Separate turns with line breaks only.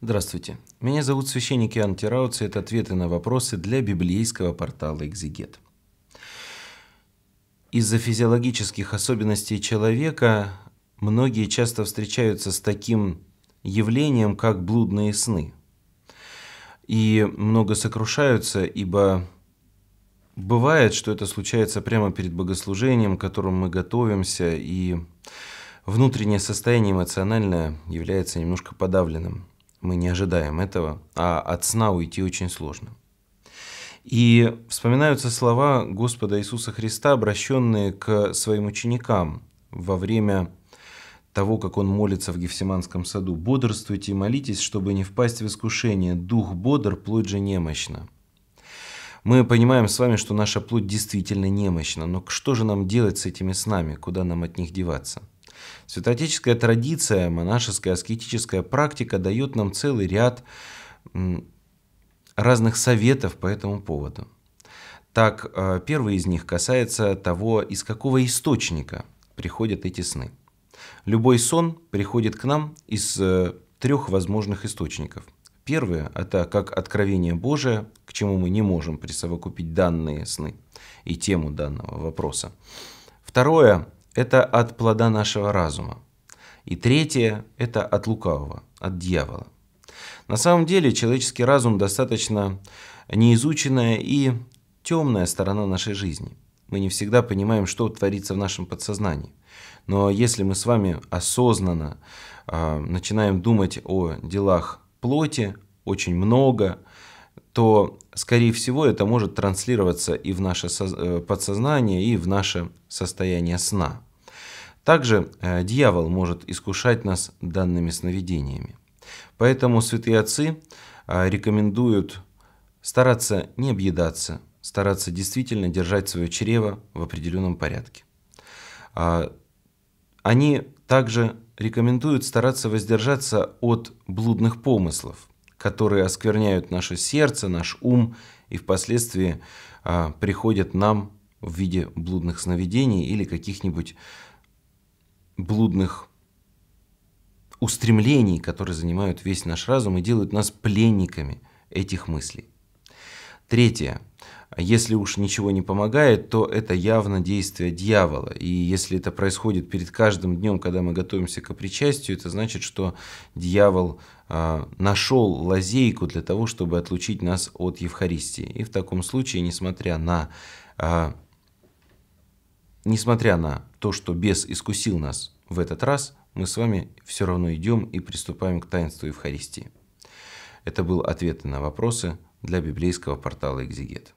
Здравствуйте. Меня зовут священник Иоанн Тирауц, и это ответы на вопросы для библейского портала «Экзегет». Из-за физиологических особенностей человека многие часто встречаются с таким явлением, как блудные сны. И много сокрушаются, ибо бывает, что это случается прямо перед богослужением, к которому мы готовимся, и внутреннее состояние эмоциональное является немножко подавленным – мы не ожидаем этого, а от сна уйти очень сложно. И вспоминаются слова Господа Иисуса Христа, обращенные к своим ученикам во время того, как он молится в Гефсиманском саду. «Бодрствуйте и молитесь, чтобы не впасть в искушение. Дух бодр, плоть же немощна». Мы понимаем с вами, что наша плоть действительно немощна, но что же нам делать с этими снами, куда нам от них деваться? Святоотеческая традиция, монашеская аскетическая практика дает нам целый ряд разных советов по этому поводу. Так, э, первый из них касается того, из какого источника приходят эти сны. Любой сон приходит к нам из э, трех возможных источников. Первое – это как откровение Божие, к чему мы не можем присовокупить данные сны и тему данного вопроса. Второе – это от плода нашего разума. И третье – это от лукавого, от дьявола. На самом деле человеческий разум достаточно неизученная и темная сторона нашей жизни. Мы не всегда понимаем, что творится в нашем подсознании. Но если мы с вами осознанно э, начинаем думать о делах плоти очень много, то, скорее всего, это может транслироваться и в наше э, подсознание, и в наше состояние сна. Также э, дьявол может искушать нас данными сновидениями. Поэтому святые отцы э, рекомендуют стараться не объедаться, стараться действительно держать свое чрево в определенном порядке. А, они также рекомендуют стараться воздержаться от блудных помыслов – которые оскверняют наше сердце, наш ум и впоследствии а, приходят нам в виде блудных сновидений или каких-нибудь блудных устремлений, которые занимают весь наш разум и делают нас пленниками этих мыслей. Третье. Если уж ничего не помогает, то это явно действие дьявола. И если это происходит перед каждым днем, когда мы готовимся к причастию, это значит, что дьявол а, нашел лазейку для того, чтобы отлучить нас от Евхаристии. И в таком случае, несмотря на, а, несмотря на то, что бес искусил нас в этот раз, мы с вами все равно идем и приступаем к таинству Евхаристии. Это был ответ на вопросы для библейского портала «Экзигет».